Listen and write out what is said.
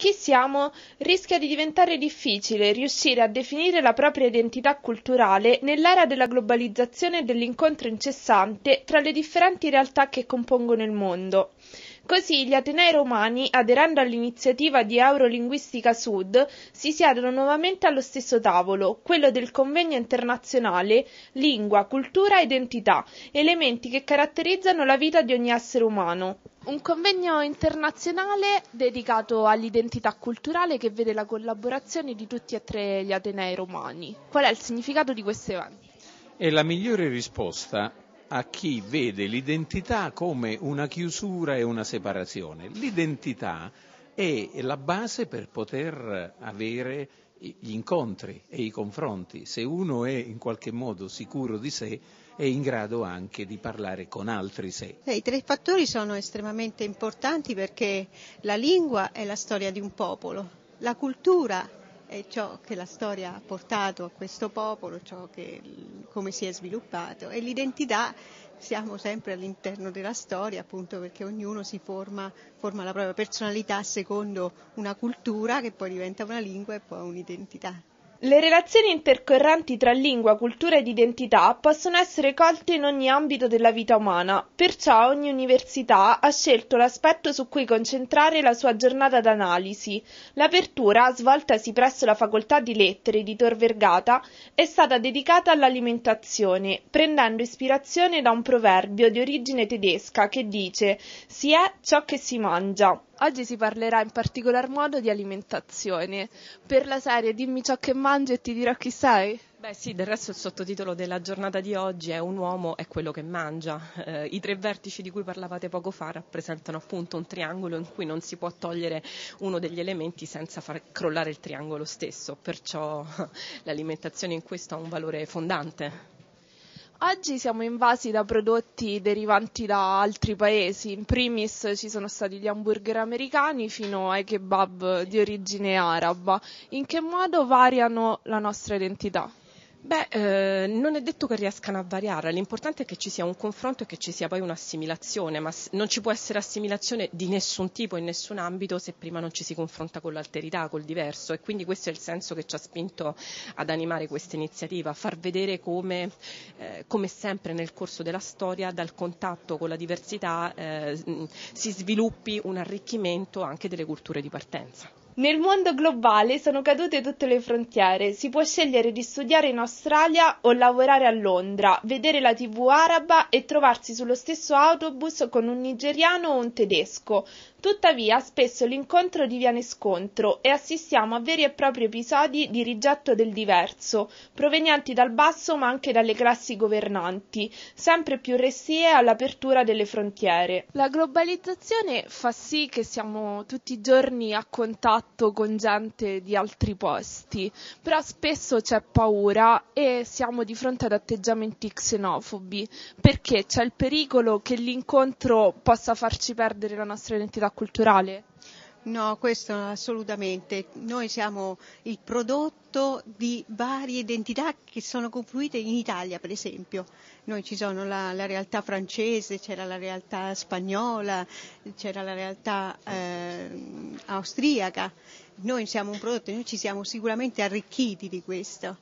Chi siamo? Rischia di diventare difficile riuscire a definire la propria identità culturale nell'era della globalizzazione e dell'incontro incessante tra le differenti realtà che compongono il mondo. Così gli Atenei romani, aderendo all'iniziativa di Eurolinguistica Sud, si siedono nuovamente allo stesso tavolo, quello del convegno internazionale Lingua, cultura e identità, elementi che caratterizzano la vita di ogni essere umano. Un convegno internazionale dedicato all'identità culturale che vede la collaborazione di tutti e tre gli Atenei romani. Qual è il significato di questo evento? È la migliore risposta a chi vede l'identità come una chiusura e una separazione. L'identità è la base per poter avere gli incontri e i confronti. Se uno è in qualche modo sicuro di sé, è in grado anche di parlare con altri sé. Eh, I tre fattori sono estremamente importanti perché la lingua è la storia di un popolo, la cultura è ciò che la storia ha portato a questo popolo, che, come si è sviluppato e l'identità siamo sempre all'interno della storia appunto perché ognuno si forma, forma la propria personalità secondo una cultura che poi diventa una lingua e poi un'identità. Le relazioni intercorrenti tra lingua, cultura ed identità possono essere colte in ogni ambito della vita umana, perciò ogni università ha scelto l'aspetto su cui concentrare la sua giornata d'analisi. L'apertura, svoltasi presso la Facoltà di Lettere di Tor Vergata, è stata dedicata all'alimentazione, prendendo ispirazione da un proverbio di origine tedesca che dice «si è ciò che si mangia». Oggi si parlerà in particolar modo di alimentazione. Per la serie Dimmi ciò che mangi e ti dirò chi sei? Beh sì, del resto il sottotitolo della giornata di oggi è Un uomo è quello che mangia. Eh, I tre vertici di cui parlavate poco fa rappresentano appunto un triangolo in cui non si può togliere uno degli elementi senza far crollare il triangolo stesso, perciò l'alimentazione in questo ha un valore fondante. Oggi siamo invasi da prodotti derivanti da altri paesi, in primis ci sono stati gli hamburger americani fino ai kebab di origine araba. In che modo variano la nostra identità? Beh, eh, non è detto che riescano a variare, l'importante è che ci sia un confronto e che ci sia poi un'assimilazione, ma non ci può essere assimilazione di nessun tipo in nessun ambito se prima non ci si confronta con l'alterità, col diverso e quindi questo è il senso che ci ha spinto ad animare questa iniziativa, far vedere come, eh, come sempre nel corso della storia dal contatto con la diversità eh, si sviluppi un arricchimento anche delle culture di partenza. Nel mondo globale sono cadute tutte le frontiere, si può scegliere di studiare in Australia o lavorare a Londra, vedere la tv araba e trovarsi sullo stesso autobus con un nigeriano o un tedesco. Tuttavia spesso l'incontro diviene scontro e assistiamo a veri e propri episodi di rigetto del diverso, provenienti dal basso ma anche dalle classi governanti, sempre più restie all'apertura delle frontiere. La globalizzazione fa sì che siamo tutti i giorni a contatto impatto con gente di altri posti, però spesso c'è paura e siamo di fronte ad atteggiamenti xenofobi, perché c'è il pericolo che l'incontro possa farci perdere la nostra identità culturale. No, questo assolutamente. Noi siamo il prodotto di varie identità che sono confluite in Italia, per esempio. Noi ci sono la, la realtà francese, c'era la realtà spagnola, c'era la realtà eh, austriaca. Noi siamo un prodotto, noi ci siamo sicuramente arricchiti di questo.